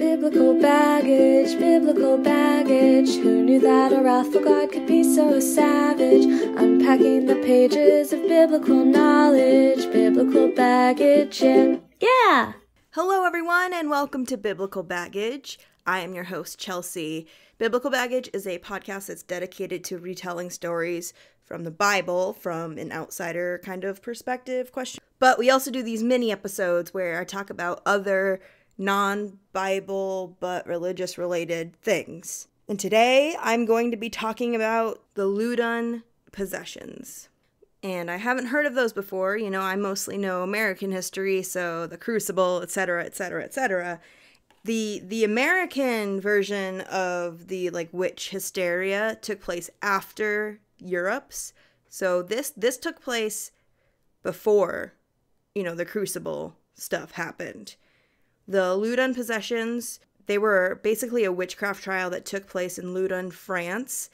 Biblical baggage, biblical baggage. Who knew that a wrathful God could be so savage? Unpacking the pages of biblical knowledge, biblical baggage, Yeah, yeah! Hello, everyone, and welcome to Biblical Baggage. I am your host, Chelsea. Biblical Baggage is a podcast that's dedicated to retelling stories from the Bible from an outsider kind of perspective question. But we also do these mini episodes where I talk about other non Bible but religious related things. And today I'm going to be talking about the Ludun possessions. And I haven't heard of those before. You know, I mostly know American history, so the Crucible, etc., etc., etc. The the American version of the like witch hysteria took place after Europe's. So this this took place before, you know, the Crucible stuff happened. The Loudun possessions, they were basically a witchcraft trial that took place in Loudun, France,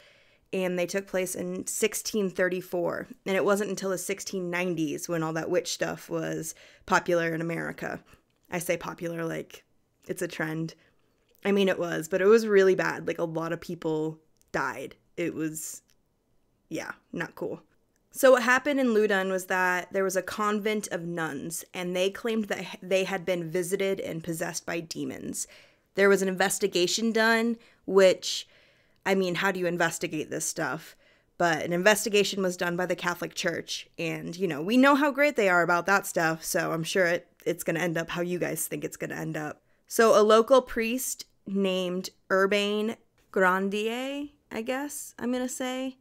and they took place in 1634. And it wasn't until the 1690s when all that witch stuff was popular in America. I say popular like it's a trend. I mean, it was, but it was really bad. Like, a lot of people died. It was, yeah, not cool. So, what happened in Ludun was that there was a convent of nuns, and they claimed that they had been visited and possessed by demons. There was an investigation done, which, I mean, how do you investigate this stuff? But an investigation was done by the Catholic Church, and, you know, we know how great they are about that stuff, so I'm sure it, it's going to end up how you guys think it's going to end up. So, a local priest named Urbain Grandier, I guess I'm going to say,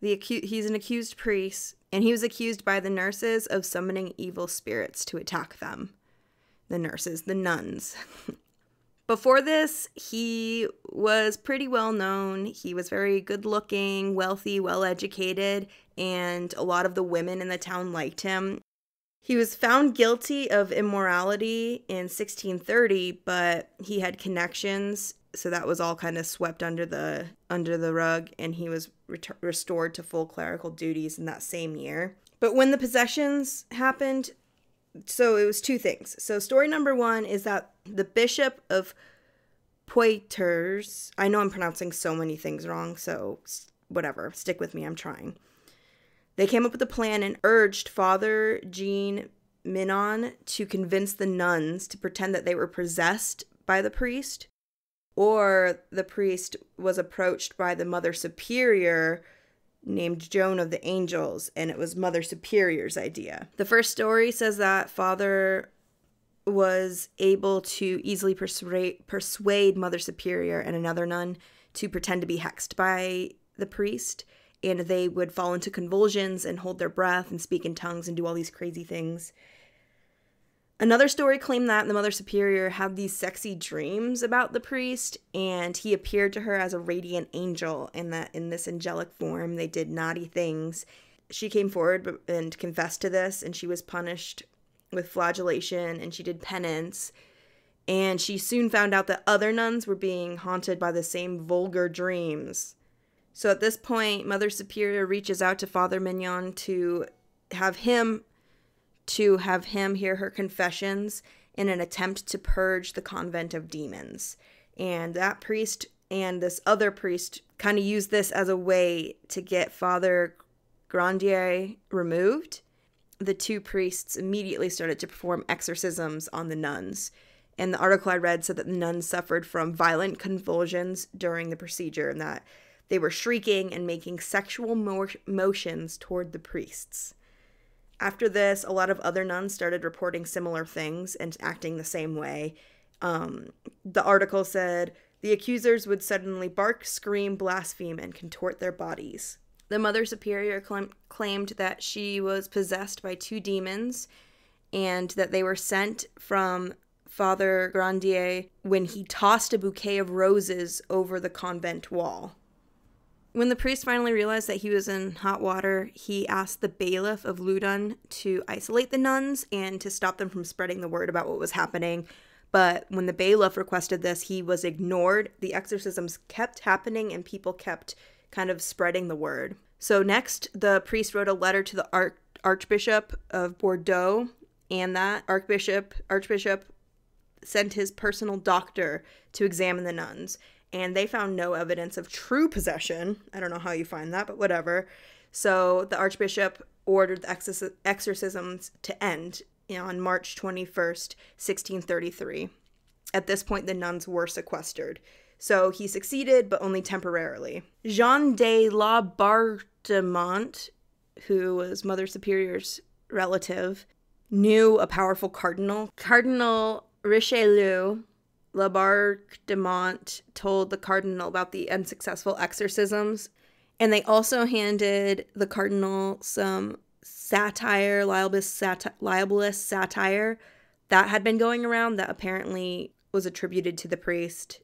the acu- he's an accused priest, and he was accused by the nurses of summoning evil spirits to attack them. The nurses, the nuns. Before this, he was pretty well known. He was very good looking, wealthy, well educated, and a lot of the women in the town liked him. He was found guilty of immorality in 1630, but he had connections so that was all kind of swept under the under the rug and he was ret- restored to full clerical duties in that same year but when the possessions happened so it was two things so story number one is that the bishop of poitiers i know i'm pronouncing so many things wrong so whatever stick with me i'm trying they came up with a plan and urged father jean minon to convince the nuns to pretend that they were possessed by the priest or the priest was approached by the mother superior named Joan of the Angels, and it was Mother Superior's idea. The first story says that Father was able to easily persuade, persuade Mother Superior and another nun to pretend to be hexed by the priest, and they would fall into convulsions and hold their breath and speak in tongues and do all these crazy things. Another story claimed that the Mother Superior had these sexy dreams about the priest, and he appeared to her as a radiant angel, and that in this angelic form they did naughty things. She came forward and confessed to this, and she was punished with flagellation, and she did penance. And she soon found out that other nuns were being haunted by the same vulgar dreams. So at this point, Mother Superior reaches out to Father Mignon to have him to have him hear her confessions in an attempt to purge the convent of demons. And that priest and this other priest kind of used this as a way to get Father Grandier removed. The two priests immediately started to perform exorcisms on the nuns. And the article I read said that the nuns suffered from violent convulsions during the procedure and that they were shrieking and making sexual mo motions toward the priests. After this, a lot of other nuns started reporting similar things and acting the same way. Um, the article said the accusers would suddenly bark, scream, blaspheme, and contort their bodies. The Mother Superior cl- claimed that she was possessed by two demons and that they were sent from Father Grandier when he tossed a bouquet of roses over the convent wall. When the priest finally realized that he was in hot water, he asked the bailiff of Ludun to isolate the nuns and to stop them from spreading the word about what was happening. But when the bailiff requested this, he was ignored. The exorcisms kept happening and people kept kind of spreading the word. So, next, the priest wrote a letter to the Arch- Archbishop of Bordeaux, and that Archbishop, Archbishop sent his personal doctor to examine the nuns and they found no evidence of true possession. I don't know how you find that, but whatever. So the archbishop ordered the exorcisms to end on March 21st, 1633. At this point, the nuns were sequestered. So he succeeded, but only temporarily. Jean de la Bartemont, who was Mother Superior's relative, knew a powerful cardinal. Cardinal Richelieu Labarque de Mont told the cardinal about the unsuccessful exorcisms, and they also handed the cardinal some satire, libelous, sati- libelous satire that had been going around that apparently was attributed to the priest.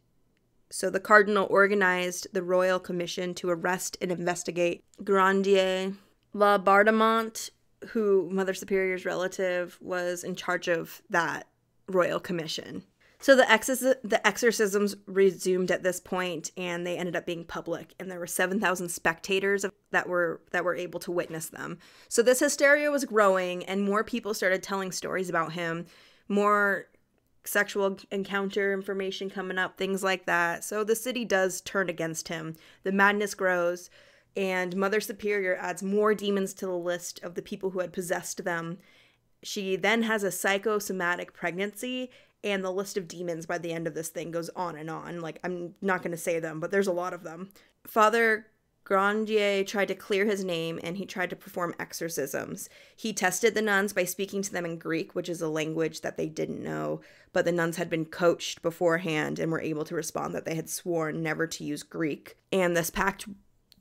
So the cardinal organized the royal commission to arrest and investigate Grandier. La Bardamont, who Mother Superior's relative, was in charge of that royal commission. So the, exorc- the exorcisms resumed at this point, and they ended up being public. And there were seven thousand spectators that were that were able to witness them. So this hysteria was growing, and more people started telling stories about him. More sexual encounter information coming up, things like that. So the city does turn against him. The madness grows, and Mother Superior adds more demons to the list of the people who had possessed them. She then has a psychosomatic pregnancy and the list of demons by the end of this thing goes on and on. Like, I'm not going to say them, but there's a lot of them. Father Grandier tried to clear his name and he tried to perform exorcisms. He tested the nuns by speaking to them in Greek, which is a language that they didn't know, but the nuns had been coached beforehand and were able to respond that they had sworn never to use Greek. And this pact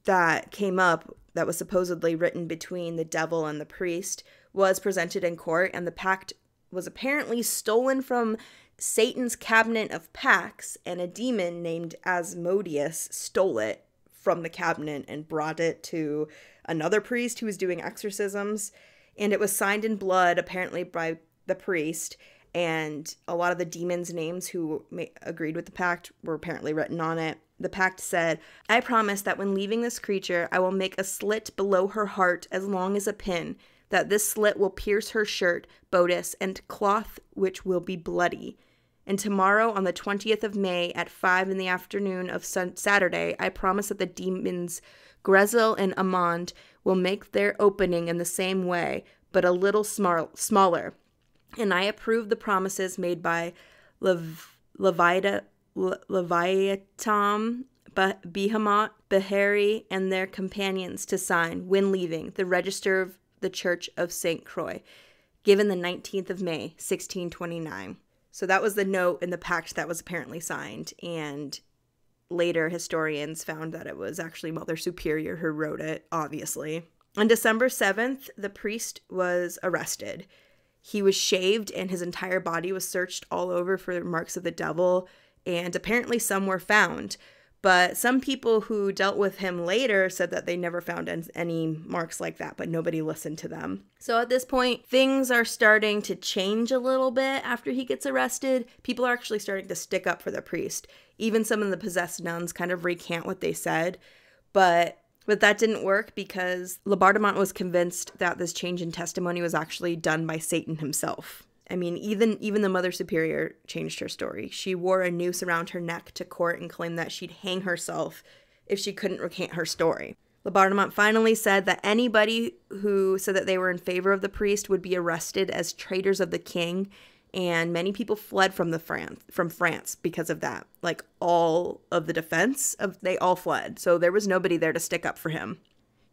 that came up that was supposedly written between the devil and the priest was presented in court, and the pact was apparently stolen from Satan's cabinet of packs, and a demon named Asmodeus stole it from the cabinet and brought it to another priest who was doing exorcisms. And it was signed in blood, apparently, by the priest. And a lot of the demons' names who agreed with the pact were apparently written on it. The pact said, I promise that when leaving this creature, I will make a slit below her heart as long as a pin that this slit will pierce her shirt, bodice, and cloth, which will be bloody. And tomorrow, on the 20th of May, at 5 in the afternoon of Saturday, I promise that the demons Grezel and Amand will make their opening in the same way, but a little smar- smaller. And I approve the promises made by Lev- Levita- Le- Leviathan, Behemoth, Behari, and their companions to sign, when leaving, the register of the Church of St. Croix, given the 19th of May, 1629. So that was the note in the pact that was apparently signed. And later historians found that it was actually Mother Superior who wrote it, obviously. On December 7th, the priest was arrested. He was shaved and his entire body was searched all over for marks of the devil, and apparently some were found. But some people who dealt with him later said that they never found any marks like that, but nobody listened to them. So at this point, things are starting to change a little bit after he gets arrested. People are actually starting to stick up for the priest. Even some of the possessed nuns kind of recant what they said, but but that didn't work because Labardemont was convinced that this change in testimony was actually done by Satan himself. I mean, even even the mother superior changed her story. She wore a noose around her neck to court and claimed that she'd hang herself if she couldn't recant her story. Labartamont finally said that anybody who said that they were in favor of the priest would be arrested as traitors of the king, and many people fled from the France from France because of that. Like all of the defense of they all fled. So there was nobody there to stick up for him.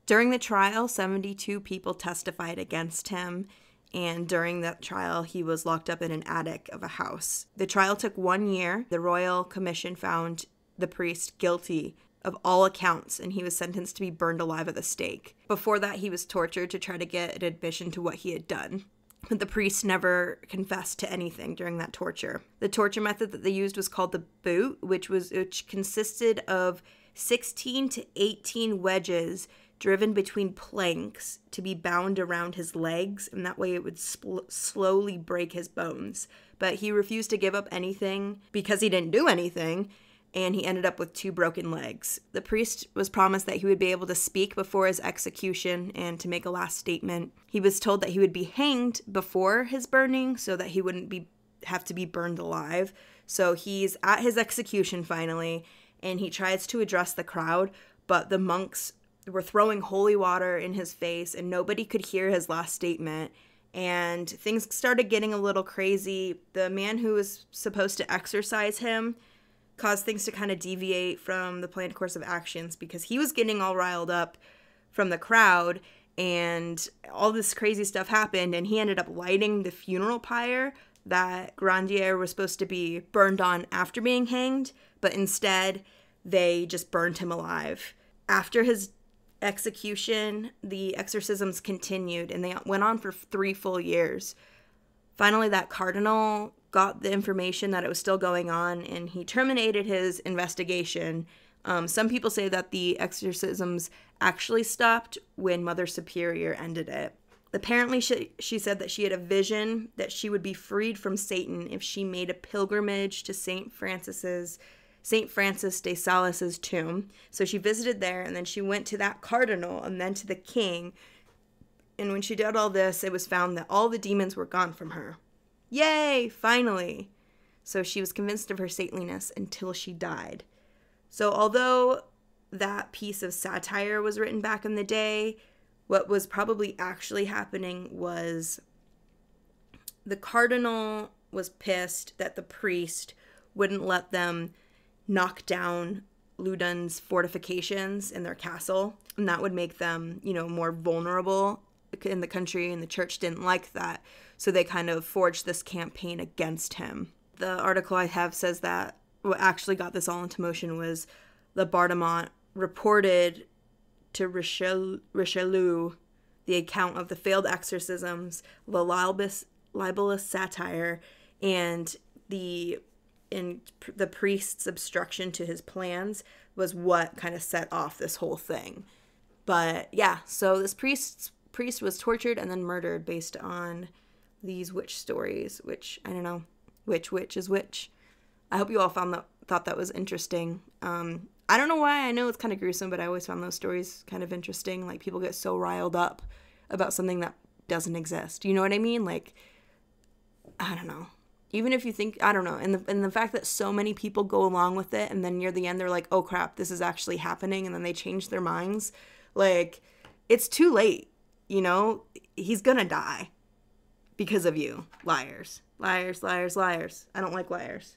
During the trial, 72 people testified against him and during that trial, he was locked up in an attic of a house. The trial took one year. The Royal Commission found the priest guilty of all accounts, and he was sentenced to be burned alive at the stake. Before that, he was tortured to try to get an admission to what he had done. But the priest never confessed to anything during that torture. The torture method that they used was called the boot, which was which consisted of 16 to 18 wedges driven between planks to be bound around his legs, and that way it would slowly break his bones. But he refused to give up anything because he didn't do anything, and he ended up with two broken legs. The priest was promised that he would be able to speak before his execution and to make a last statement. He was told that he would be hanged before his burning so that he wouldn't be have to be burned alive. So he's at his execution finally, and he tries to address the crowd, but the monks were throwing holy water in his face, and nobody could hear his last statement. And things started getting a little crazy. The man who was supposed to exorcise him caused things to kind of deviate from the planned course of actions because he was getting all riled up from the crowd and all this crazy stuff happened and he ended up lighting the funeral pyre that Grandier was supposed to be burned on after being hanged, but instead they just burned him alive. After his execution, the exorcisms continued and they went on for three full years. Finally, that cardinal got the information that it was still going on and he terminated his investigation. Um, some people say that the exorcisms actually stopped when Mother Superior ended it. Apparently, she, she said that she had a vision that she would be freed from Satan if she made a pilgrimage to St. Francis's St. Francis de Sales's tomb. So she visited there and then she went to that cardinal and then to the king. And when she did all this, it was found that all the demons were gone from her. Yay, finally! So she was convinced of her saintliness until she died. So, although that piece of satire was written back in the day, what was probably actually happening was the cardinal was pissed that the priest wouldn't let them knock down Ludun's fortifications in their castle, and that would make them, you know, more vulnerable in the country, and the church didn't like that. So they kind of forged this campaign against him. The article I have says that what actually got this all into motion was the Bardamont reported to Richelieu, Richelieu the account of the failed exorcisms, the libelous, libelous satire, and the and the priest's obstruction to his plans was what kind of set off this whole thing. But yeah, so this priest priest was tortured and then murdered based on these witch stories, which I don't know, which witch is which. I hope you all found that thought that was interesting. Um, I don't know why. I know it's kind of gruesome, but I always found those stories kind of interesting. Like people get so riled up about something that doesn't exist. You know what I mean? Like I don't know even if you think I don't know, and the and the fact that so many people go along with it, and then near the end they're like, oh crap, this is actually happening, and then they change their minds, like it's too late. You know, he's gonna die because of you, liars, liars, liars, liars. I don't like liars.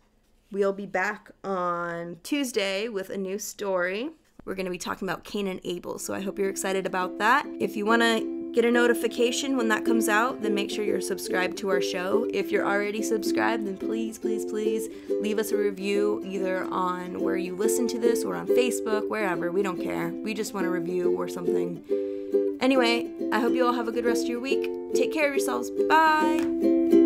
We'll be back on Tuesday with a new story. We're going to be talking about Cain and Abel, so I hope you're excited about that. If you want to get a notification when that comes out, then make sure you're subscribed to our show. If you're already subscribed, then please, please, please leave us a review either on where you listen to this or on Facebook, wherever. We don't care. We just want a review or something. Anyway, I hope you all have a good rest of your week. Take care of yourselves. Bye.